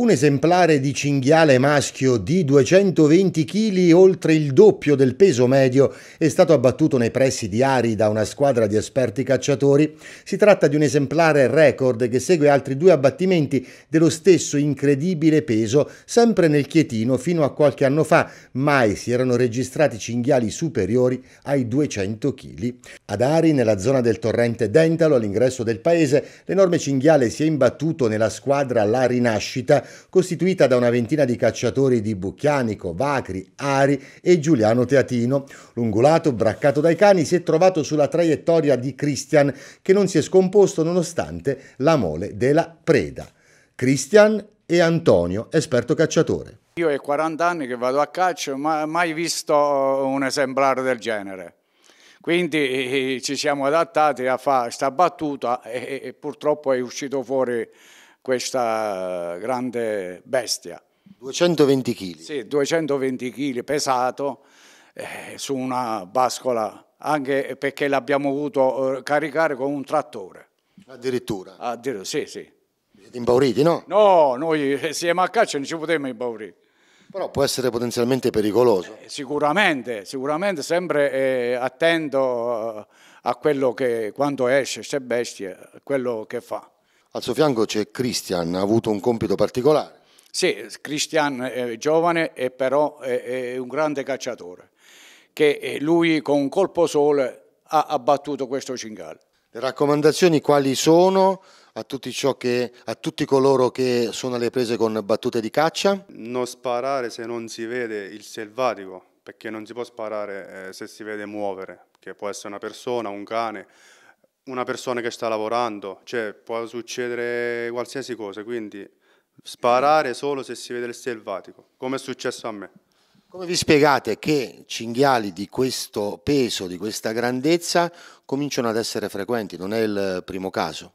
Un esemplare di cinghiale maschio di 220 kg, oltre il doppio del peso medio, è stato abbattuto nei pressi di Ari da una squadra di esperti cacciatori. Si tratta di un esemplare record che segue altri due abbattimenti dello stesso incredibile peso, sempre nel Chietino fino a qualche anno fa. Mai si erano registrati cinghiali superiori ai 200 kg. Ad Ari, nella zona del torrente Dentalo, all'ingresso del paese, l'enorme cinghiale si è imbattuto nella squadra La Rinascita costituita da una ventina di cacciatori di Bucchianico, Vacri, Ari e Giuliano Teatino. L'ungulato, braccato dai cani, si è trovato sulla traiettoria di Christian, che non si è scomposto nonostante la mole della preda. Christian e Antonio, esperto cacciatore. Io ho 40 anni che vado a caccia, ma mai visto eh, un esemplare del genere. Quindi eh, eh, ci siamo adattati a fare questa battuta e, e purtroppo è uscito fuori questa grande bestia. 220 kg? Sì, 220 kg pesato eh, su una bascola, anche perché l'abbiamo dovuto eh, caricare con un trattore. Addirittura? Addir sì, sì. Siete impauriti, no? No, noi eh, siamo a caccia non ci potevamo impaurire. Però può essere potenzialmente pericoloso. Eh, sicuramente, sicuramente, sempre eh, attento eh, a quello che quando esce, se bestia, quello che fa. Al suo fianco c'è Christian, ha avuto un compito particolare. Sì, Christian è giovane e però è un grande cacciatore, che eh, lui con un colpo sole ha abbattuto questo cinghiale. Le raccomandazioni quali sono a tutti, che, a tutti, coloro che sono alle prese con battute di caccia? Non sparare se non si vede il selvatico, perché non si può sparare eh, se si vede muovere, che può essere una persona, un cane, una persona che sta lavorando, cioè può succedere qualsiasi cosa, quindi sparare solo se si vede il selvatico, come è successo a me. Come vi spiegate che cinghiali di questo peso, di questa grandezza, cominciano ad essere frequenti? Non è il primo caso?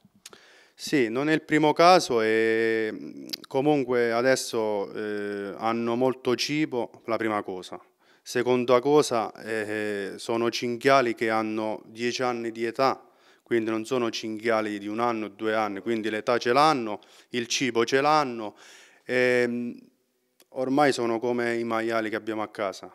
Sì, non è il primo caso e mm, comunque adesso eh, hanno molto cibo, la prima cosa. Seconda cosa, eh, sono cinghiali che hanno 10 anni di età, quindi non sono cinghiali di un anno o due anni, quindi l'età ce l'hanno, il cibo ce l'hanno, ehm, ormai sono come i maiali che abbiamo a casa.